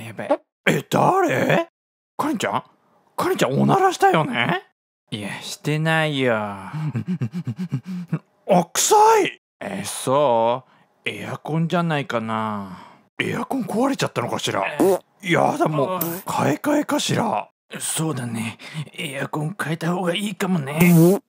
べやべえ誰カレンちゃんカレンちゃんおならしたよねいやしてないよあ臭いえそうエアコンじゃないかなエアコン壊れちゃったのかしらやだもう買い替えかしらそうだねエアコン変えた方がいいかもね